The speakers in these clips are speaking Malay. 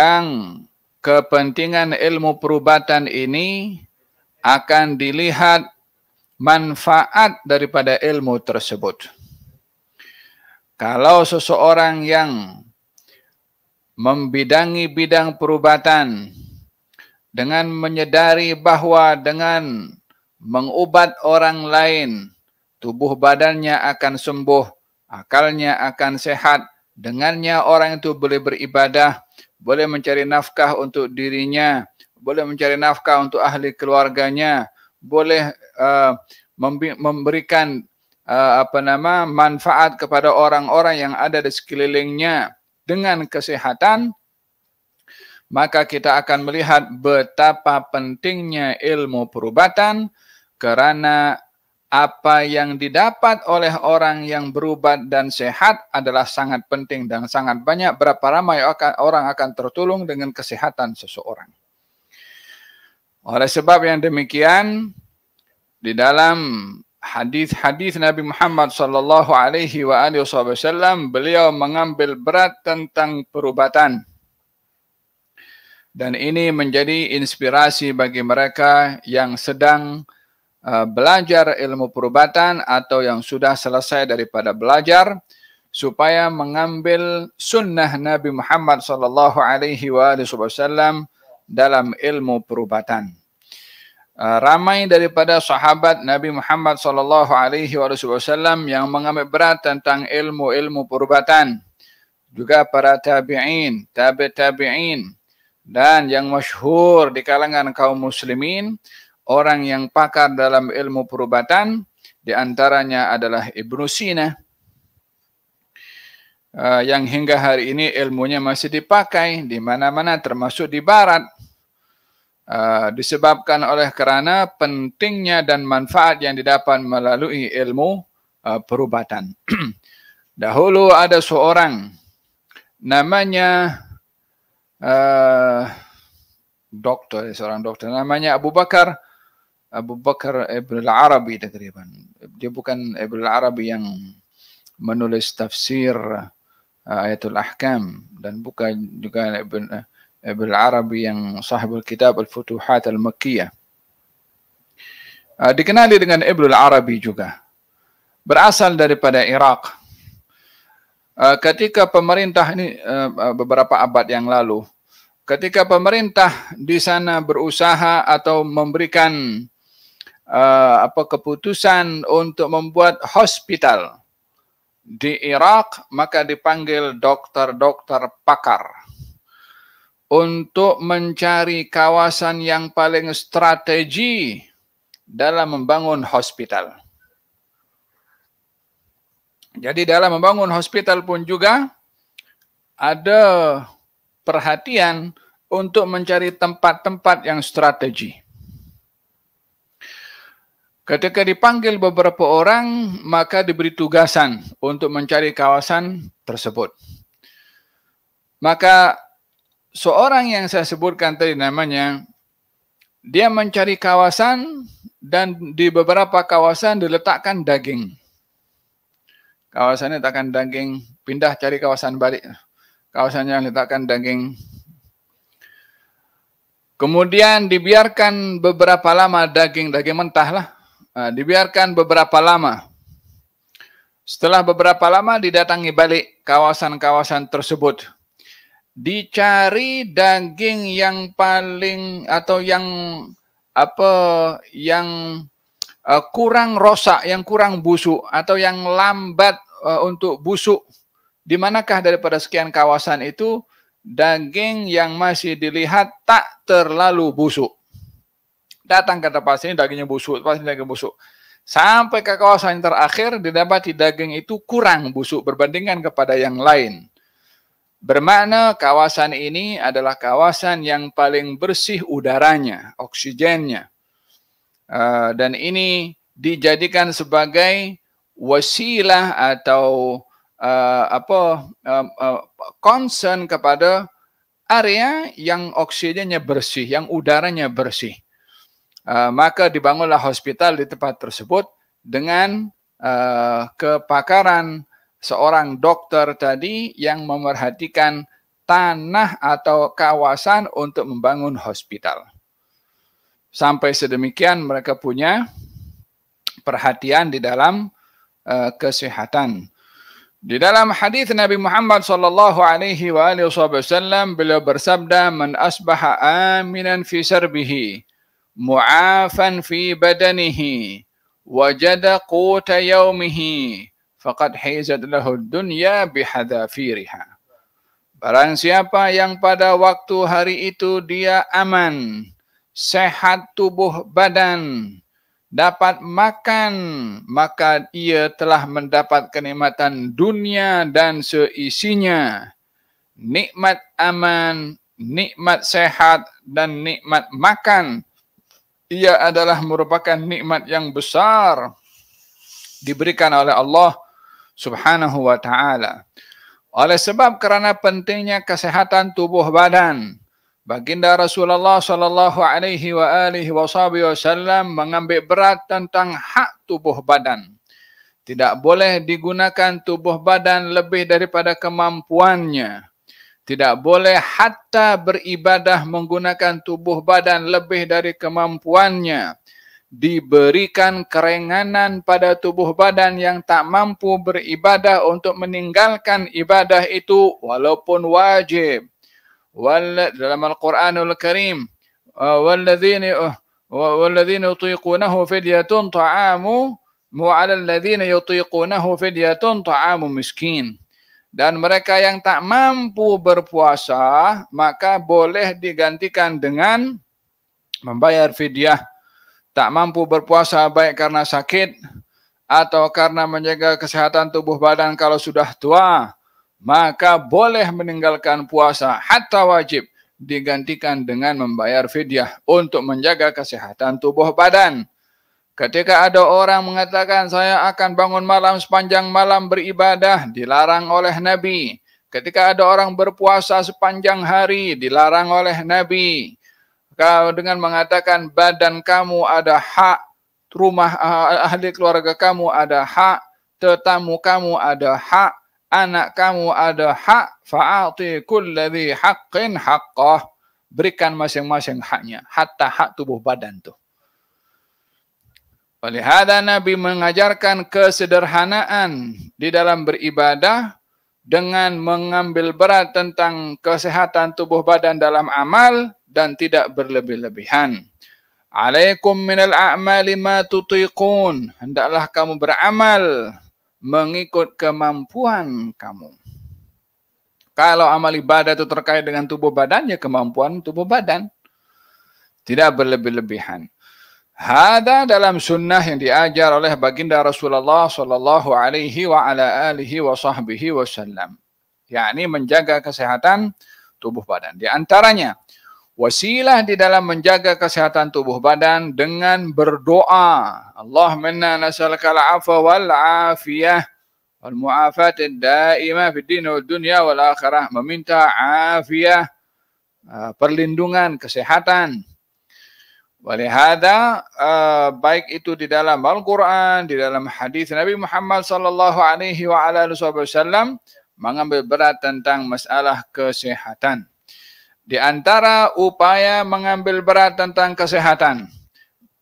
yang kepentingan ilmu perubatan ini akan dilihat manfaat daripada ilmu tersebut. Kalau seseorang yang membidangi bidang perubatan dengan menyedari bahawa dengan mengubat orang lain, tubuh badannya akan sembuh, akalnya akan sehat, Dengannya orang itu boleh beribadah, boleh mencari nafkah untuk dirinya, boleh mencari nafkah untuk ahli keluarganya, boleh uh, memberikan uh, apa nama manfaat kepada orang-orang yang ada di sekelilingnya dengan kesehatan maka kita akan melihat betapa pentingnya ilmu perubatan kerana apa yang didapat oleh orang yang berubat dan sehat adalah sangat penting dan sangat banyak berapa ramai orang akan tertolong dengan kesehatan seseorang. Oleh sebab yang demikian di dalam hadis-hadis Nabi Muhammad sallallahu alaihi wa wasallam beliau mengambil berat tentang perubatan. Dan ini menjadi inspirasi bagi mereka yang sedang Eh, belajar ilmu perubatan atau yang sudah selesai daripada belajar supaya mengambil sunnah Nabi Muhammad sallallahu alaihi wasallam dalam ilmu perubatan. Eh, ramai daripada sahabat Nabi Muhammad sallallahu alaihi wasallam yang mengambil berat tentang ilmu-ilmu perubatan. Juga para tabi'in, tabi' tabi'in dan yang masyhur di kalangan kaum muslimin orang yang pakar dalam ilmu perubatan di antaranya adalah Ibn Sina ah, yang hingga hari ini ilmunya masih dipakai di mana-mana termasuk di barat ah, disebabkan oleh kerana pentingnya dan manfaat yang didapat melalui ilmu ah, perubatan dahulu ada seorang namanya uh, dokter seorang doktor, namanya Abu Bakar Abu Bakar Ibn al-Arabi تقريبا dia bukan Ibn al-Arabi yang menulis tafsir uh, ayatul ahkam dan bukan juga Ibn uh, Ibn al-Arabi yang sahabat kitab al-futuhat al-makkiyah uh, dikenali dengan Ibn al-Arabi juga berasal daripada Iraq ketika pemerintah ini beberapa abad yang lalu ketika pemerintah di sana berusaha atau memberikan uh, apa keputusan untuk membuat hospital di Irak maka dipanggil doktor-doktor pakar untuk mencari kawasan yang paling strategi dalam membangun hospital. Jadi dalam membangun hospital pun juga ada perhatian untuk mencari tempat-tempat yang strategis. Ketika dipanggil beberapa orang, maka diberi tugasan untuk mencari kawasan tersebut. Maka seorang yang saya sebutkan tadi namanya, dia mencari kawasan dan di beberapa kawasan diletakkan daging. Kawasannya letakkan daging, pindah cari kawasan balik. Kawasan yang letakkan daging. Kemudian dibiarkan beberapa lama daging, daging mentah lah. Nah, dibiarkan beberapa lama. Setelah beberapa lama didatangi balik kawasan-kawasan tersebut. Dicari daging yang paling atau yang apa yang uh, kurang rosak, yang kurang busuk atau yang lambat uh, untuk busuk. Di manakah daripada sekian kawasan itu daging yang masih dilihat tak terlalu busuk? Datang ke kata sini dagingnya busuk, sini dagingnya busuk. Sampai ke kawasan terakhir didapati daging itu kurang busuk berbandingkan kepada yang lain. Bermakna kawasan ini adalah kawasan yang paling bersih udaranya, oksigennya. Eh, dan ini dijadikan sebagai wasilah atau uh, apa eh, concern kepada area yang oksigennya bersih, yang udaranya bersih. Eh, maka dibangunlah hospital di tempat tersebut dengan eh, kepakaran seorang dokter tadi yang memerhatikan tanah atau kawasan untuk membangun hospital. Sampai sedemikian mereka punya perhatian di dalam eh, kesehatan. Di dalam hadis Nabi Muhammad sallallahu alaihi wasallam beliau bersabda man asbaha aminan fi sarbihi mu'afan fi badanihi wajada quta yaumihi faqad hizat lahu dunya bihadafiriha barang siapa yang pada waktu hari itu dia aman sehat tubuh badan dapat makan maka ia telah mendapat kenikmatan dunia dan seisinya nikmat aman nikmat sehat dan nikmat makan ia adalah merupakan nikmat yang besar diberikan oleh Allah Subhanahu wa taala. Oleh sebab kerana pentingnya kesehatan tubuh badan, baginda Rasulullah sallallahu alaihi wa alihi wasallam mengambil berat tentang hak tubuh badan. Tidak boleh digunakan tubuh badan lebih daripada kemampuannya tidak boleh hatta beribadah menggunakan tubuh badan lebih dari kemampuannya diberikan kerenganan pada tubuh badan yang tak mampu beribadah untuk meninggalkan ibadah itu walaupun wajib wal dalam Al-Qur'anul Karim ah, walladzina oh, walladzina yutiqunahu fidyatun ta'amu mu'ala alladzina yutiqunahu fidyatun ta'amu miskin dan mereka yang tak mampu berpuasa maka boleh digantikan dengan membayar fidyah tak mampu berpuasa baik karena sakit atau karena menjaga kesehatan tubuh badan kalau sudah tua maka boleh meninggalkan puasa hatta wajib digantikan dengan membayar fidyah untuk menjaga kesehatan tubuh badan Ketika ada orang mengatakan saya akan bangun malam sepanjang malam beribadah dilarang oleh Nabi. Ketika ada orang berpuasa sepanjang hari dilarang oleh Nabi. Kau dengan mengatakan badan kamu ada hak, rumah ah, ahli keluarga kamu ada hak, tetamu kamu ada hak, anak kamu ada hak, fa'ati kulladhi hakin hakoh Berikan masing-masing haknya, hatta hak tubuh badan tu. Oleh hada Nabi mengajarkan kesederhanaan di dalam beribadah dengan mengambil berat tentang kesehatan tubuh badan dalam amal dan tidak berlebih-lebihan. Alaikum minal a'mali ma tutiqun. Hendaklah kamu beramal mengikut kemampuan kamu. Kalau amal ibadah itu terkait dengan tubuh badan, ya kemampuan tubuh badan. Tidak berlebih-lebihan. Hada dalam sunnah yang diajar oleh baginda Rasulullah sallallahu alaihi wa ala alihi wa sahbihi wasallam. Yakni menjaga kesehatan tubuh badan. Di antaranya wasilah di dalam menjaga kesehatan tubuh badan dengan berdoa. Allah minna nasalkal afa wal afiyah wal mu'afat daima fi din wal dunya wal akhirah meminta afiyah uh, perlindungan kesehatan Walihada uh, baik itu di dalam Al-Quran, di dalam hadis Nabi Muhammad sallallahu alaihi wa ala wasallam mengambil berat tentang masalah kesehatan. Di antara upaya mengambil berat tentang kesehatan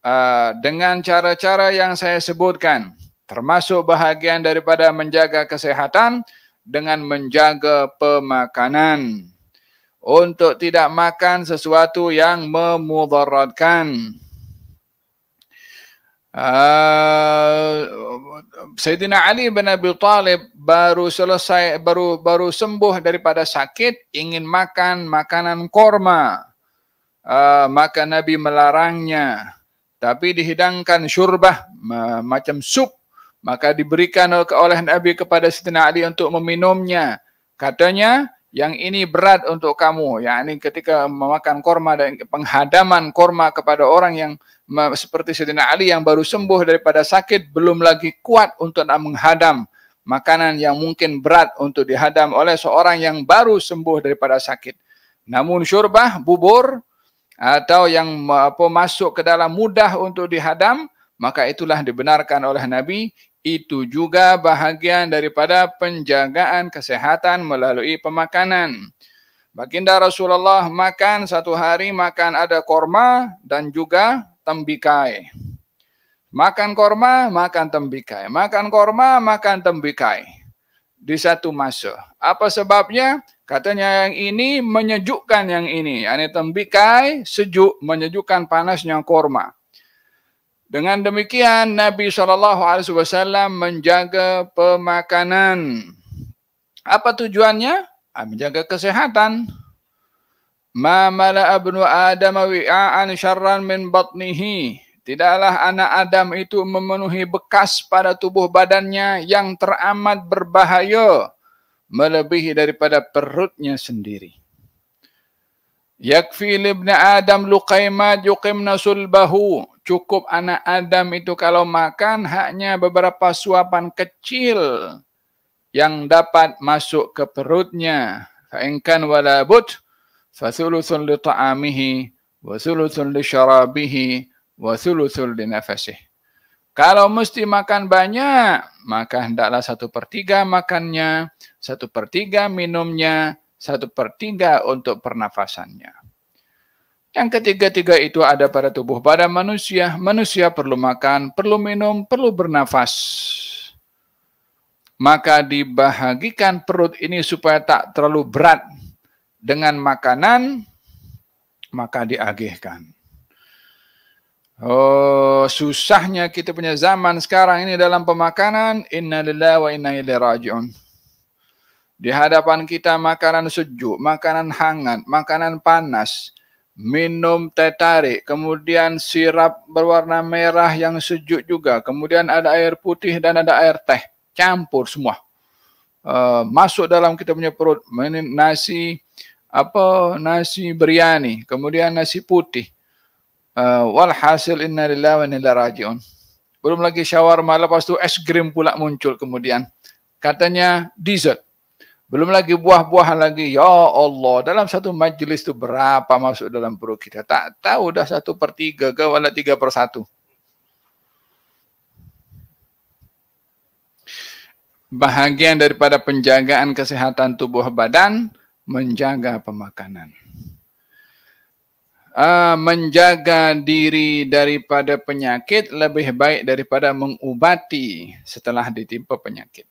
uh, dengan cara-cara yang saya sebutkan termasuk bahagian daripada menjaga kesehatan dengan menjaga pemakanan untuk tidak makan sesuatu yang memudaratkan. Uh, Sayyidina Ali bin Abi Talib baru selesai baru baru sembuh daripada sakit ingin makan makanan korma uh, maka Nabi melarangnya tapi dihidangkan syurbah uh, macam sup maka diberikan oleh Nabi kepada Sayyidina Ali untuk meminumnya katanya yang ini berat untuk kamu yakni ketika memakan korma dan penghadaman korma kepada orang yang seperti Syedina Ali yang baru sembuh daripada sakit belum lagi kuat untuk menghadam makanan yang mungkin berat untuk dihadam oleh seorang yang baru sembuh daripada sakit namun syurbah bubur atau yang apa masuk ke dalam mudah untuk dihadam maka itulah dibenarkan oleh nabi itu juga bahagian daripada penjagaan kesehatan melalui pemakanan. Baginda Rasulullah makan satu hari makan ada korma dan juga tembikai. Makan korma, makan tembikai. Makan korma, makan tembikai. Di satu masa. Apa sebabnya? Katanya yang ini menyejukkan yang ini. Ini tembikai, sejuk, menyejukkan panasnya korma. Dengan demikian Nabi sallallahu alaihi wasallam menjaga pemakanan. Apa tujuannya? Ah, menjaga kesehatan. Ma mala abnu Adam wi'an syarran min batnihi. Tidaklah anak Adam itu memenuhi bekas pada tubuh badannya yang teramat berbahaya melebihi daripada perutnya sendiri. Yakfi ibn Adam luqaimat yuqimna sulbahu cukup anak Adam itu kalau makan hanya beberapa suapan kecil yang dapat masuk ke perutnya. Fa'inkan walabut fathuluthun li ta'amihi wa thuluthun li syarabihi wa thuluthun li nafasih. Kalau mesti makan banyak, maka hendaklah satu per tiga makannya, satu per tiga minumnya, satu per tiga untuk pernafasannya. Yang ketiga-tiga itu ada pada tubuh pada manusia. Manusia perlu makan, perlu minum, perlu bernafas. Maka dibahagikan perut ini supaya tak terlalu berat dengan makanan, maka diagihkan. Oh, susahnya kita punya zaman sekarang ini dalam pemakanan. Inna lillahi wa inna ilaihi rajiun. Di hadapan kita makanan sejuk, makanan hangat, makanan panas minum teh tarik, kemudian sirap berwarna merah yang sejuk juga, kemudian ada air putih dan ada air teh, campur semua. Uh, masuk dalam kita punya perut, minum nasi apa nasi biryani, kemudian nasi putih. Uh, walhasil inna lillahi wa inna rajiun. Belum lagi shawarma, lepas itu es krim pula muncul kemudian. Katanya dessert. Belum lagi buah-buahan lagi. Ya Allah, dalam satu majlis itu berapa masuk dalam perut kita? Tak tahu dah satu per tiga ke wala tiga per satu. Bahagian daripada penjagaan kesehatan tubuh badan, menjaga pemakanan. Uh, menjaga diri daripada penyakit lebih baik daripada mengubati setelah ditimpa penyakit.